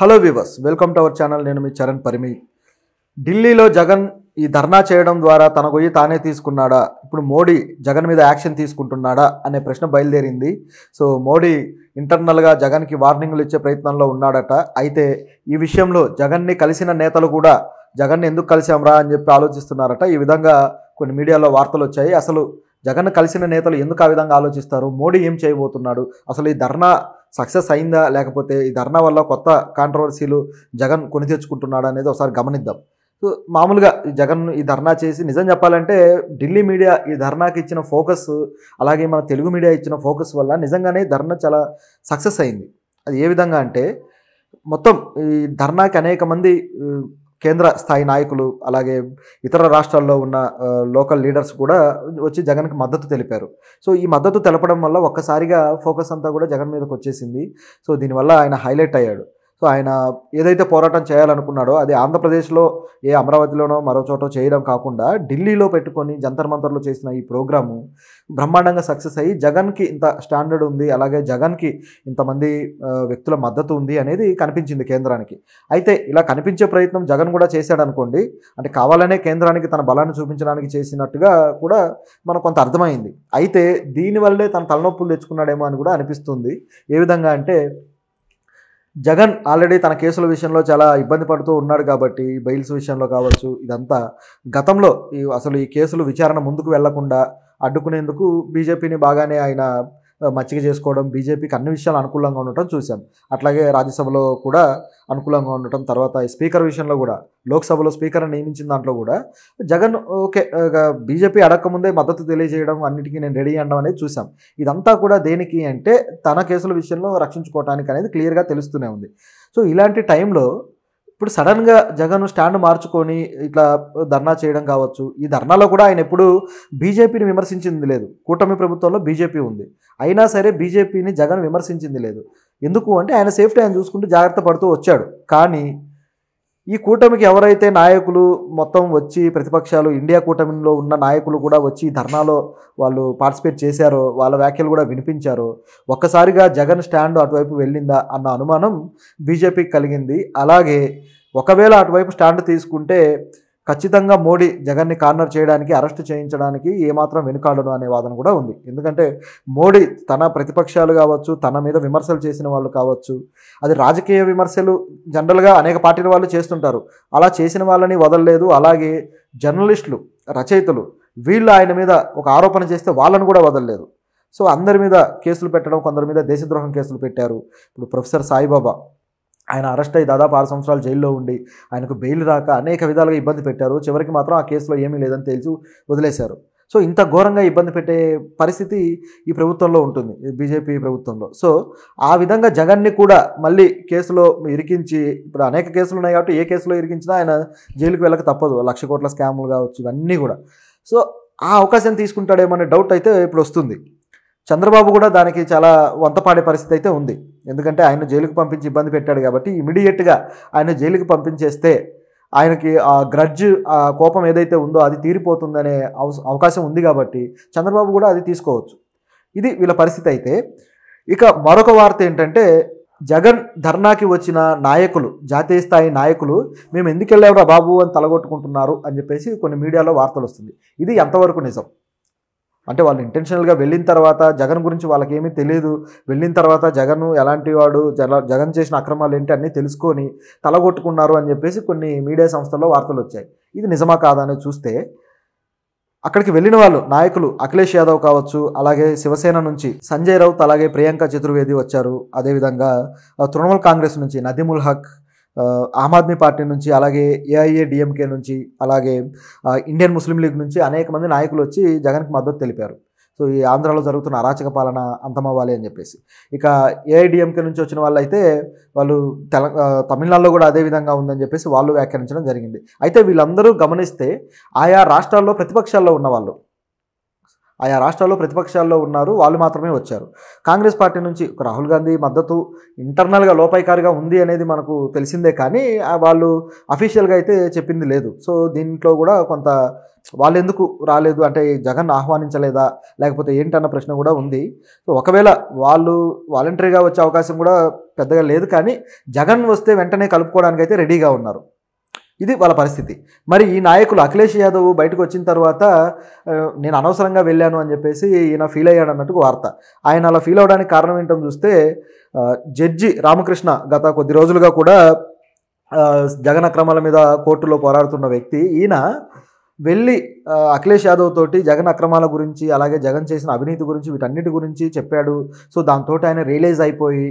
hello viewers welcome to our channel నేను మీ చరణ్ పరిమి ఢిల్లీలో జగన్ ఈ ధర్నా చేయడం ద్వారా తన గొయ్యి తానే తీసుకున్నాడా ఇప్పుడు మోడీ జగన్ మీద యాక్షన్ తీసుకుంటున్నాడా అనే ప్రశ్న బయలుదేరింది సో మోడీ ఇంటర్నల్గా జగన్కి వార్నింగ్లు ఇచ్చే ప్రయత్నంలో ఉన్నాడట అయితే ఈ విషయంలో జగన్ని కలిసిన నేతలు కూడా జగన్ని ఎందుకు కలిసాంరా అని చెప్పి ఆలోచిస్తున్నారట ఈ విధంగా కొన్ని మీడియాలో వార్తలు వచ్చాయి అసలు జగన్ కలిసిన నేతలు ఎందుకు ఆ విధంగా ఆలోచిస్తారు మోడీ ఏం చేయబోతున్నాడు అసలు ఈ ధర్నా సక్సెస్ అయిందా లేకపోతే ఈ ధర్నా వల్ల కొత్త కాంట్రవర్సీలు జగన్ కొని తెచ్చుకుంటున్నాడు అనేది ఒకసారి గమనిద్దాం సో మామూలుగా ఈ జగన్ ఈ ధర్నా చేసి నిజం చెప్పాలంటే ఢిల్లీ మీడియా ఈ ధర్నాకి ఇచ్చిన ఫోకస్ అలాగే మన తెలుగు మీడియా ఇచ్చిన ఫోకస్ వల్ల నిజంగానే ధర్నా చాలా సక్సెస్ అయింది అది ఏ విధంగా అంటే మొత్తం ఈ ధర్నాకి అనేక మంది కేంద్ర స్థాయి నాయకులు అలాగే ఇతర రాష్ట్రాల్లో ఉన్న లోకల్ లీడర్స్ కూడా వచ్చి జగన్కి మద్దతు తెలిపారు సో ఈ మద్దతు తెలపడం వల్ల ఒక్కసారిగా ఫోకస్ అంతా కూడా జగన్ మీదకి వచ్చేసింది సో దీనివల్ల ఆయన హైలైట్ అయ్యాడు సో ఆయన ఏదైతే పోరాటం చేయాలనుకున్నాడో అది ఆంధ్రప్రదేశ్లో ఏ అమరావతిలోనో మరో చోట చేయడం కాకుండా ఢిల్లీలో పెట్టుకొని జంతర్ మంతర్లో చేసిన ఈ ప్రోగ్రాము బ్రహ్మాండంగా సక్సెస్ అయ్యి జగన్కి ఇంత స్టాండర్డ్ ఉంది అలాగే జగన్కి ఇంతమంది వ్యక్తుల మద్దతు ఉంది అనేది కనిపించింది కేంద్రానికి అయితే ఇలా కనిపించే ప్రయత్నం జగన్ కూడా చేశాడు అనుకోండి అంటే కావాలనే కేంద్రానికి తన బలాన్ని చూపించడానికి చేసినట్టుగా కూడా మనకు కొంత అర్థమైంది అయితే దీనివల్లే తన తలనొప్పులు తెచ్చుకున్నాడేమో అని కూడా అనిపిస్తుంది ఏ విధంగా అంటే జగన్ ఆల్రెడీ తన కేసుల విషయంలో చాలా ఇబ్బంది పడుతూ ఉన్నాడు కాబట్టి బెయిల్స్ విషయంలో కావచ్చు ఇదంతా గతంలో అసలు ఈ కేసులు విచారణ ముందుకు వెళ్లకుండా అడ్డుకునేందుకు బీజేపీని బాగానే ఆయన మచ్చిక చేసుకోవడం బీజేపీకి అన్ని విషయాలు అనుకూలంగా ఉండటం చూశాం అట్లాగే రాజ్యసభలో కూడా అనుకూలంగా ఉండటం తర్వాత స్పీకర్ విషయంలో కూడా లోక్సభలో స్పీకర్ నియమించిన దాంట్లో కూడా జగన్ ఓకే బీజేపీ అడగకముందే మద్దతు తెలియజేయడం అన్నిటికీ నేను రెడీ అనడం అనేది చూశాం ఇదంతా కూడా దేనికి అంటే తన కేసుల విషయంలో రక్షించుకోవటానికి అనేది క్లియర్గా తెలుస్తూనే ఉంది సో ఇలాంటి టైంలో ఇప్పుడు సడన్గా జగన్ స్టాండ్ మార్చుకొని ఇట్లా ధర్నా చేయడం కావచ్చు ఈ ధర్నాలో కూడా ఆయన ఎప్పుడు బీజేపీని విమర్శించింది లేదు కూటమి ప్రభుత్వంలో బీజేపీ ఉంది అయినా సరే బీజేపీని జగన్ విమర్శించింది లేదు ఎందుకు అంటే ఆయన సేఫ్టీ ఆయన చూసుకుంటూ జాగ్రత్త పడుతూ వచ్చాడు కానీ ఈ కూటమికి ఎవరైతే నాయకులు మొత్తం వచ్చి ప్రతిపక్షాలు ఇండియా కూటమిలో ఉన్న నాయకులు కూడా వచ్చి ధర్నాలో వాళ్ళు పార్టిసిపేట్ చేశారో వాళ్ళ వ్యాఖ్యలు కూడా వినిపించారో ఒక్కసారిగా జగన్ స్టాండ్ అటువైపు వెళ్ళిందా అన్న అనుమానం బీజేపీకి కలిగింది అలాగే ఒకవేళ అటువైపు స్టాండ్ తీసుకుంటే ఖచ్చితంగా మోడీ జగన్ని కార్నర్ చేయడానికి అరెస్ట్ చేయించడానికి ఏమాత్రం వెనుకాడను అనే వాదన కూడా ఉంది ఎందుకంటే మోడీ తన ప్రతిపక్షాలు కావచ్చు తన మీద విమర్శలు చేసిన వాళ్ళు కావచ్చు అది రాజకీయ విమర్శలు జనరల్గా అనేక పార్టీల వాళ్ళు చేస్తుంటారు అలా చేసిన వాళ్ళని వదలలేదు అలాగే జర్నలిస్టులు రచయితలు వీళ్ళు ఆయన మీద ఒక ఆరోపణ చేస్తే వాళ్ళను కూడా వదలలేదు సో అందరి మీద కేసులు పెట్టడం కొందరి మీద దేశద్రోహం కేసులు పెట్టారు ఇప్పుడు ప్రొఫెసర్ సాయిబాబా ఆయన అరెస్ట్ అయ్యి దాదాపు ఆరు సంవత్సరాలు జైల్లో ఉండి ఆయనకు బెయిల్ రాక అనేక విధాలుగా ఇబ్బంది పెట్టారు చివరికి మాత్రం ఆ కేసులో ఏమీ లేదని తేల్చి వదిలేశారు సో ఇంత ఘోరంగా ఇబ్బంది పెట్టే పరిస్థితి ఈ ప్రభుత్వంలో ఉంటుంది బీజేపీ ప్రభుత్వంలో సో ఆ విధంగా జగన్ని కూడా మళ్ళీ కేసులో ఇరికించి ఇప్పుడు అనేక కేసులు ఉన్నాయి కాబట్టి ఏ కేసులో ఇరికించినా ఆయన జైలుకి వెళ్ళక తప్పదు లక్ష కోట్ల స్కాములు కావచ్చు ఇవన్నీ కూడా సో ఆ అవకాశం తీసుకుంటాడేమనే డౌట్ అయితే ఇప్పుడు వస్తుంది చంద్రబాబు కూడా దానికి చాలా వంతపాడే పరిస్థితి అయితే ఉంది ఎందుకంటే ఆయన జైలుకు పంపించి ఇబ్బంది పెట్టాడు కాబట్టి ఇమీడియట్గా ఆయన జైలుకి పంపించేస్తే ఆయనకి ఆ గ్రడ్జ్ ఆ కోపం ఏదైతే ఉందో అది తీరిపోతుందనే అవకాశం ఉంది కాబట్టి చంద్రబాబు కూడా అది తీసుకోవచ్చు ఇది వీళ్ళ పరిస్థితి అయితే ఇక మరొక వార్త ఏంటంటే జగన్ ధర్నాకి వచ్చిన నాయకులు జాతీయ స్థాయి నాయకులు మేము ఎందుకు వెళ్ళామరా బాబు అని తలగొట్టుకుంటున్నారు అని చెప్పేసి కొన్ని మీడియాలో వార్తలు వస్తుంది ఇది ఎంతవరకు నిజం అంటే వాళ్ళు ఇంటెన్షనల్గా వెళ్ళిన తర్వాత జగన్ గురించి వాళ్ళకి ఏమీ తెలియదు వెళ్ళిన తర్వాత జగన్ ఎలాంటి వాడు జగన్ చేసిన అక్రమాలు ఏంటి అన్నీ తెలుసుకొని తలగొట్టుకున్నారు అని చెప్పేసి కొన్ని మీడియా సంస్థల్లో వార్తలు వచ్చాయి ఇది నిజమా కాదా అని చూస్తే అక్కడికి వెళ్ళిన వాళ్ళు నాయకులు అఖిలేష్ యాదవ్ కావచ్చు అలాగే శివసేన నుంచి సంజయ్ రౌత్ అలాగే ప్రియాంక చతుర్వేది వచ్చారు అదేవిధంగా తృణమూల్ కాంగ్రెస్ నుంచి నదీముల్ హక్ ఆమ్ ఆద్మీ పార్టీ నుంచి అలాగే ఏఐఏ డిఎంకే నుంచి అలాగే ఇండియన్ ముస్లిం లీగ్ నుంచి అనేక మంది నాయకులు వచ్చి జగన్కి మద్దతు తెలిపారు సో ఈ ఆంధ్రాలో జరుగుతున్న అరాచక పాలన అంతమవ్వాలి అని చెప్పేసి ఇక ఏఐడిఎంకే నుంచి వచ్చిన వాళ్ళు అయితే వాళ్ళు తెల తమిళనాడులో కూడా అదే విధంగా ఉందని చెప్పేసి వాళ్ళు వ్యాఖ్యానించడం జరిగింది అయితే వీళ్ళందరూ గమనిస్తే ఆయా రాష్ట్రాల్లో ప్రతిపక్షాల్లో ఉన్నవాళ్ళు ఆయా రాష్ట్రాల్లో ప్రతిపక్షాల్లో ఉన్నారు వాళ్ళు మాత్రమే వచ్చారు కాంగ్రెస్ పార్టీ నుంచి రాహుల్ గాంధీ మద్దతు ఇంటర్నల్గా లోపాయికారిగా ఉంది అనేది మనకు తెలిసిందే కానీ వాళ్ళు అఫీషియల్గా అయితే చెప్పింది లేదు సో దీంట్లో కూడా కొంత వాళ్ళు ఎందుకు రాలేదు అంటే జగన్ ఆహ్వానించలేదా లేకపోతే ఏంటన్న ప్రశ్న కూడా ఉంది సో ఒకవేళ వాళ్ళు వాలంటరీగా వచ్చే అవకాశం కూడా పెద్దగా లేదు కానీ జగన్ వస్తే వెంటనే కలుపుకోవడానికి అయితే రెడీగా ఉన్నారు ఇది వాళ్ళ పరిస్థితి మరి ఈ నాయకులు అఖిలేష్ యాదవ్ బయటకు వచ్చిన తర్వాత నేను అనవసరంగా వెళ్ళాను అని చెప్పేసి ఈయన ఫీల్ అయ్యాడు అన్నట్టుగా వార్త ఆయన అలా ఫీల్ అవడానికి కారణం ఏంటో చూస్తే జడ్జి రామకృష్ణ గత కొద్ది రోజులుగా కూడా జగన్ అక్రమాల మీద కోర్టులో పోరాడుతున్న వ్యక్తి ఈయన వెళ్ళి అఖిలేష్ యాదవ్ తోటి జగన్ అక్రమాల గురించి అలాగే జగన్ చేసిన అవినీతి గురించి వీటన్నిటి గురించి చెప్పాడు సో దాంతో ఆయన రియలైజ్ అయిపోయి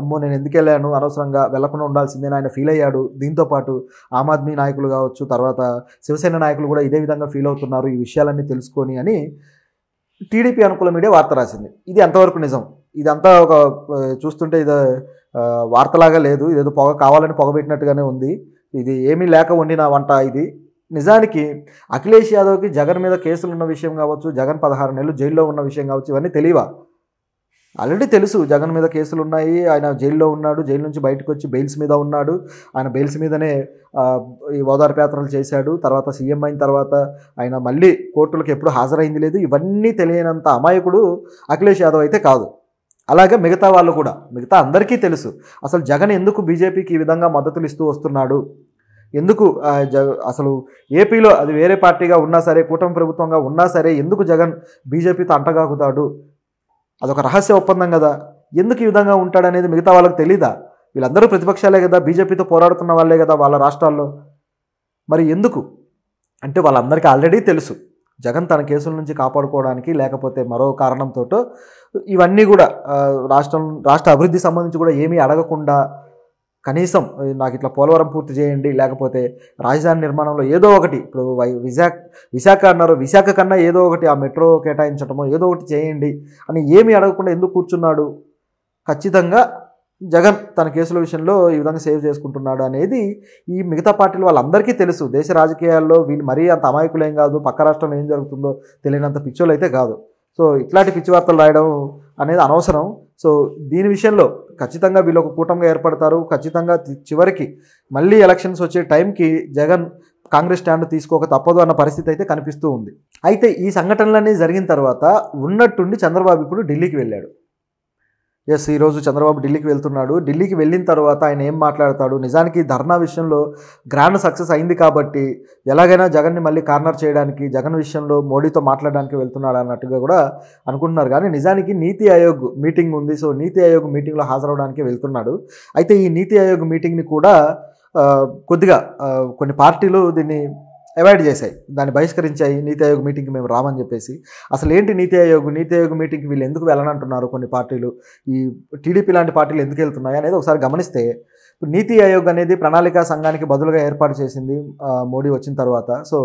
అమ్మో నేను ఎందుకు వెళ్ళాను అనవసరంగా వెళ్లకుండా ఉండాల్సిందేనా ఆయన ఫీల్ అయ్యాడు దీంతోపాటు ఆమ్ ఆద్మీ నాయకులు కావచ్చు తర్వాత శివసేన నాయకులు కూడా ఇదే విధంగా ఫీల్ అవుతున్నారు ఈ విషయాలన్నీ తెలుసుకొని అని టీడీపీ అనుకూల మీడియా వార్త రాసింది ఇది ఎంతవరకు నిజం ఇదంతా ఒక చూస్తుంటే ఇది వార్తలాగా లేదు ఇదేదో పొగ కావాలని పొగబెట్టినట్టుగానే ఉంది ఇది ఏమీ లేక వండిన వంట ఇది నిజానికి అఖిలేష్ యాదవ్కి జగన్ మీద కేసులు ఉన్న విషయం కావచ్చు జగన్ పదహారు నెలలు జైల్లో ఉన్న విషయం కావచ్చు ఇవన్నీ తెలియవా ఆల్రెడీ తెలుసు జగన్ మీద కేసులు ఉన్నాయి ఆయన జైల్లో ఉన్నాడు జైలు నుంచి బయటకు వచ్చి బెయిల్స్ మీద ఉన్నాడు ఆయన బెయిల్స్ మీదనే ఈ ఓదార్పు పేత్రలు చేశాడు తర్వాత సీఎం అయిన తర్వాత ఆయన మళ్ళీ కోర్టులకు ఎప్పుడు హాజరైంది లేదు ఇవన్నీ తెలియనంత అమాయకుడు అఖిలేష్ యాదవ్ అయితే కాదు అలాగే మిగతా వాళ్ళు కూడా మిగతా అందరికీ తెలుసు అసలు జగన్ ఎందుకు బీజేపీకి ఈ విధంగా మద్దతులు ఇస్తూ వస్తున్నాడు ఎందుకు అసలు ఏపీలో అది వేరే పార్టీగా ఉన్నా సరే కూటమి ప్రభుత్వంగా ఉన్నా సరే ఎందుకు జగన్ బీజేపీతో అంటగాకుతాడు అదొక రహస్య ఒప్పందం కదా ఎందుకు ఈ విధంగా ఉంటాడనేది మిగతా వాళ్ళకి తెలీదా వీళ్ళందరూ ప్రతిపక్షాలే కదా బీజేపీతో పోరాడుతున్న వాళ్ళే కదా వాళ్ళ రాష్ట్రాల్లో మరి ఎందుకు అంటే వాళ్ళందరికీ ఆల్రెడీ తెలుసు జగన్ తన కేసుల నుంచి కాపాడుకోవడానికి లేకపోతే మరో కారణంతో ఇవన్నీ కూడా రాష్ట్రం రాష్ట్ర అభివృద్ధి సంబంధించి కూడా ఏమీ అడగకుండా కనీసం నాకు ఇట్లా పోలవరం పూర్తి చేయండి లేకపోతే రాజధాని నిర్మాణంలో ఏదో ఒకటి ఇప్పుడు విశాఖ విశాఖ అన్నారు విశాఖ కన్నా ఏదో ఒకటి ఆ మెట్రో కేటాయించటమో ఏదో ఒకటి చేయండి అని ఏమీ అడగకుండా ఎందుకు కూర్చున్నాడు ఖచ్చితంగా జగన్ తన కేసుల విషయంలో ఈ విధంగా సేవ్ చేసుకుంటున్నాడు అనేది ఈ మిగతా పార్టీలు వాళ్ళందరికీ తెలుసు దేశ రాజకీయాల్లో వీళ్ళు మరీ అంత అమాయకులేం కాదు పక్క రాష్ట్రంలో ఏం జరుగుతుందో తెలియనంత పిచ్చోళ్ళు అయితే కాదు సో ఇట్లాంటి పిచ్చి వార్తలు రాయడం అనేది అనవసరం సో దీని విషయంలో ఖచ్చితంగా వీళ్ళు ఒక కూటమిగా ఏర్పడతారు ఖచ్చితంగా చివరికి మళ్ళీ ఎలక్షన్స్ వచ్చే టైంకి జగన్ కాంగ్రెస్ స్టాండ్ తీసుకోక తప్పదు అన్న పరిస్థితి అయితే కనిపిస్తూ ఉంది అయితే ఈ సంఘటనలన్నీ జరిగిన తర్వాత ఉన్నట్టుండి చంద్రబాబు ఇప్పుడు ఢిల్లీకి వెళ్ళాడు ఎస్ ఈరోజు చంద్రబాబు ఢిల్లీకి వెళ్తున్నాడు ఢిల్లీకి వెళ్ళిన తర్వాత ఆయన ఏం మాట్లాడతాడు నిజానికి ధర్నా విషయంలో గ్రాండ్ సక్సెస్ అయింది కాబట్టి ఎలాగైనా జగన్ని మళ్ళీ కార్నర్ చేయడానికి జగన్ విషయంలో మోడీతో మాట్లాడడానికి వెళ్తున్నాడు అన్నట్టుగా కూడా అనుకుంటున్నారు కానీ నిజానికి నీతి ఆయోగ్ మీటింగ్ ఉంది సో నీతి ఆయోగ్ మీటింగ్లో హాజరవడానికి వెళ్తున్నాడు అయితే ఈ నీతి ఆయోగ్ మీటింగ్ని కూడా కొద్దిగా కొన్ని పార్టీలు దీన్ని అవాయిడ్ చేశాయి దాన్ని బహిష్కరించాయి నీతి ఆయోగ్ మీటింగ్కి మేము రామని చెప్పేసి అసలు ఏంటి నీతి ఆయోగ్ నీతి ఆయోగ్ మీటింగ్కి వీళ్ళు ఎందుకు వెళ్ళనంటున్నారు కొన్ని పార్టీలు ఈ టీడీపీ లాంటి పార్టీలు ఎందుకు వెళ్తున్నాయి అనేది ఒకసారి గమనిస్తే నీతి ఆయోగ్ అనేది ప్రణాళికా సంఘానికి బదులుగా ఏర్పాటు చేసింది మోడీ వచ్చిన తర్వాత సో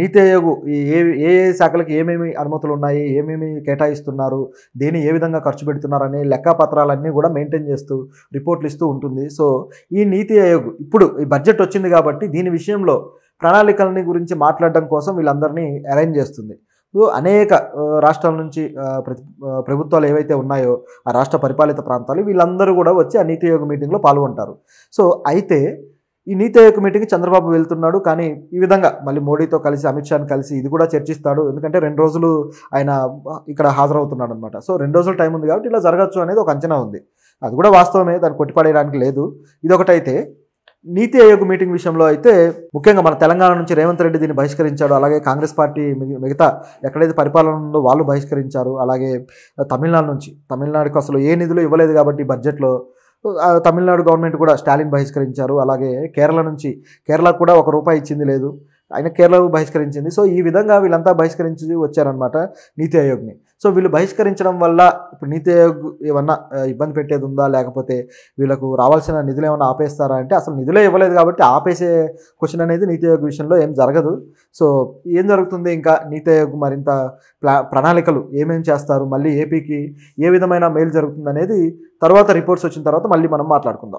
నీతి ఆయోగ్ ఏ ఏ శాఖలకు ఏమేమి అనుమతులు ఉన్నాయి ఏమేమి కేటాయిస్తున్నారు దేని ఏ విధంగా ఖర్చు పెడుతున్నారు అనే లెక్కపత్రాలన్నీ కూడా మెయింటైన్ చేస్తూ రిపోర్ట్లు ఇస్తూ ఉంటుంది సో ఈ నీతి ఆయోగ్ ఇప్పుడు ఈ బడ్జెట్ వచ్చింది కాబట్టి దీని విషయంలో ప్రణాళికలని గురించి మాట్లాడడం కోసం వీళ్ళందరినీ అరేంజ్ చేస్తుంది సో అనేక రాష్ట్రాల నుంచి ప్రతి ప్రభుత్వాలు ఏవైతే ఉన్నాయో ఆ రాష్ట్ర పరిపాలిత ప్రాంతాలు వీళ్ళందరూ కూడా వచ్చి ఆ నీతి ఆయోగ మీటింగ్లో పాల్గొంటారు సో అయితే ఈ నీతి ఆయోగ మీటింగ్ చంద్రబాబు వెళ్తున్నాడు కానీ ఈ విధంగా మళ్ళీ మోడీతో కలిసి అమిత్ షాని కలిసి ఇది కూడా చర్చిస్తాడు ఎందుకంటే రెండు రోజులు ఆయన ఇక్కడ హాజరవుతున్నాడు అనమాట సో రెండు రోజులు టైం ఉంది కాబట్టి ఇలా జరగచ్చు అనేది ఒక అంచనా ఉంది అది కూడా వాస్తవమే దాన్ని కొట్టిపడేయడానికి లేదు ఇదొకటైతే నీతి ఆయోగ్ మీటింగ్ విషయంలో అయితే ముఖ్యంగా మన తెలంగాణ నుంచి రేవంత్ రెడ్డి దీన్ని బహిష్కరించాడు అలాగే కాంగ్రెస్ పార్టీ మిగతా ఎక్కడైతే పరిపాలన ఉందో వాళ్ళు బహిష్కరించారు అలాగే తమిళనాడు నుంచి తమిళనాడుకు అసలు ఏ నిధులు ఇవ్వలేదు కాబట్టి బడ్జెట్లో తమిళనాడు గవర్నమెంట్ కూడా స్టాలిన్ బహిష్కరించారు అలాగే కేరళ నుంచి కేరళ కూడా ఒక రూపాయి ఇచ్చింది లేదు ఆయన కేరళ బహిష్కరించింది సో ఈ విధంగా వీళ్ళంతా బహిష్కరించి వచ్చారనమాట నీతి ఆయోగ్ని సో వీళ్ళు బహిష్కరించడం వల్ల ఇప్పుడు నీతి ఆయోగ్ ఏమన్నా ఇబ్బంది పెట్టేది ఉందా లేకపోతే వీళ్ళకు రావాల్సిన నిధులు ఏమైనా ఆపేస్తారా అంటే అసలు నిధులే ఇవ్వలేదు కాబట్టి ఆపేసే క్వశ్చన్ అనేది నీతి ఆయోగ్ విషయంలో ఏం జరగదు సో ఏం జరుగుతుంది ఇంకా నీతి ఆయోగ్ మరింత ప్లా ప్రణాళికలు ఏమేమి చేస్తారు మళ్ళీ ఏపీకి ఏ విధమైన మేలు జరుగుతుంది అనేది తర్వాత రిపోర్ట్స్ వచ్చిన తర్వాత మళ్ళీ మనం మాట్లాడుకుందాం